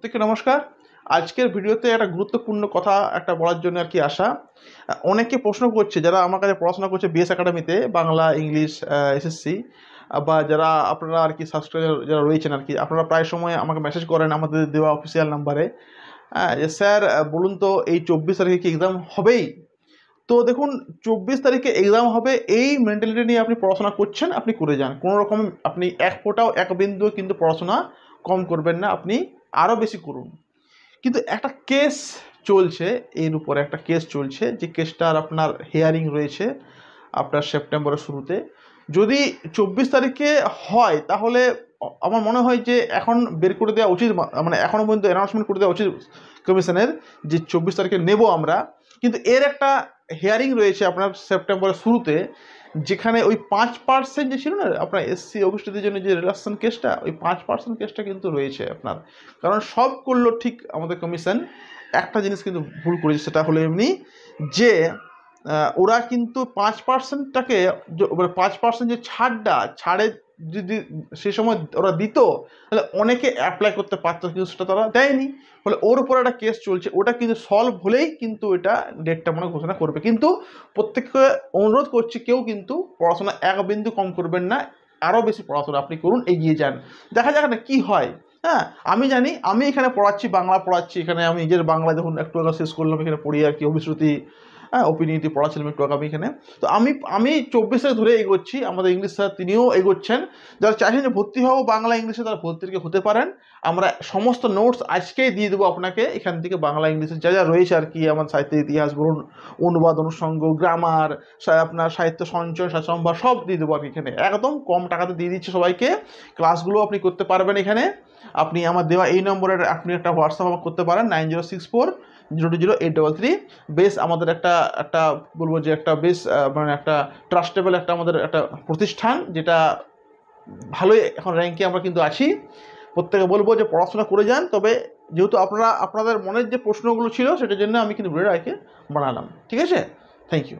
প্রত্যেককে নমস্কার আজকের ভিডিওতে একটা গুরুত্বপূর্ণ কথা একটা বলার জন্য আর কি আসা অনেকে প্রশ্ন করছে যারা আমার কাছে পড়াশোনা করছে বিএস একাডেমিতে বাংলা ইংলিশ এসএসসি বা যারা আপনারা আর কি সাবস্ক্রাইবার যারা রয়েছেন আর কি আপনারা প্রায় সময় আমাকে মেসেজ করেন আমাদের দেওয়া অফিসিয়াল হ্যাঁ, নাম্বারে যে স্যার বলুন তো এই চব্বিশ তারিখে কি এক্সাম হবেই তো দেখুন চব্বিশ তারিখে এক্সাম হবে এই মেন্টালিটি নিয়ে আপনি পড়াশোনা করছেন আপনি করে যান কোনো রকম আপনি এক ফোটাও এক বিন্দু কিন্তু পড়াশোনা কম করবেন না আপনি আরও বেশি করুন কিন্তু একটা কেস চলছে এর উপরে একটা কেস চলছে যে কেসটার আপনার হেয়ারিং রয়েছে আপনার সেপ্টেম্বরের শুরুতে যদি চব্বিশ তারিখে হয় তাহলে আমার মনে হয় যে এখন বের করে দেওয়া উচিত মানে এখনও পর্যন্ত অ্যানাউন্সমেন্ট করে দেওয়া উচিত কমিশনের যে চব্বিশ তারিখে নেব আমরা কিন্তু এর একটা হেয়ারিং রয়েছে আপনার সেপ্টেম্বরের শুরুতে যেখানে ওই পাঁচ পার্সেন্ট যে ছিল না আপনার এসসি অভিষ্টিদের জন্য যে রিলাকশন কেসটা ওই পাঁচ পার্সেন্ট কেসটা কিন্তু রয়েছে আপনার কারণ সব করলো ঠিক আমাদের কমিশন একটা জিনিস কিন্তু ভুল করেছে সেটা হলো এমনি যে ওরা কিন্তু পাঁচ পার্সেন্টটাকে মানে পাঁচ পার্সেন্ট যে ছাড়টা ছাড়ের যদি সে সময় ওরা দিত তাহলে অনেকে অ্যাপ্লাই করতে পারত কিন্তু সেটা তারা দেয়নি ফলে ওর উপর একটা কেস চলছে ওটা কিন্তু সলভ হলেই কিন্তু এটা ডেটটা মনে ঘোষণা করবে কিন্তু প্রত্যেককে অনুরোধ করছি কেউ কিন্তু পড়াশোনা এক বিন্দু কম করবেন না আরও বেশি পড়াশোনা আপনি করুন এগিয়ে যান দেখা যাক না কী হয় হ্যাঁ আমি জানি আমি এখানে পড়াচ্ছি বাংলা পড়াচ্ছি এখানে আমি নিজের বাংলা যখন একটু আগে শেষ করলাম এখানে পড়িয়ে আর কি অভিশ্রুতি হ্যাঁ অপিনিয়নটি পড়া ছিল একটু আগামী এখানে তো আমি আমি চব্বিশে ধরে এগোচ্ছি আমাদের ইংলিশ স্যার তিনিও এগোচ্ছেন যারা চাইছেন যে ভর্তি হও বাংলা ইংলিশে তারা ভর্তিকে হতে পারেন আমরা সমস্ত নোটস আজকেই দিয়ে দেবো আপনাকে এখান থেকে বাংলা ইংলিশে যা যা রয়েছে আর কি আমার সাহিত্যের ইতিহাস বলুন অনুবাদ অনুষঙ্গ গ্রামার আপনার সাহিত্য সঞ্চয় সম্ভার সব দিয়ে দেবো আর এখানে একদম কম টাকাতে দিয়ে দিচ্ছে সবাইকে ক্লাসগুলো আপনি করতে পারবেন এখানে আপনি আমার দেওয়া এই নম্বরে আপনি একটা হোয়াটসঅ্যাপ করতে পারেন nine zero six four zero two zero eight double three বেশ আমাদের একটা একটা বলবো যে একটা বেশ মানে একটা ট্রাস্টেবল একটা আমাদের একটা প্রতিষ্ঠান যেটা ভালোই এখন র্যাঙ্কে আমরা কিন্তু আছি প্রত্যেকে বলবো যে পড়াশোনা করে যান তবে যেহেতু আপনারা আপনাদের মনের যে প্রশ্নগুলো ছিল সেটার জন্য আমি কিন্তু ভিডিওটাকে বানালাম ঠিক আছে থ্যাংক ইউ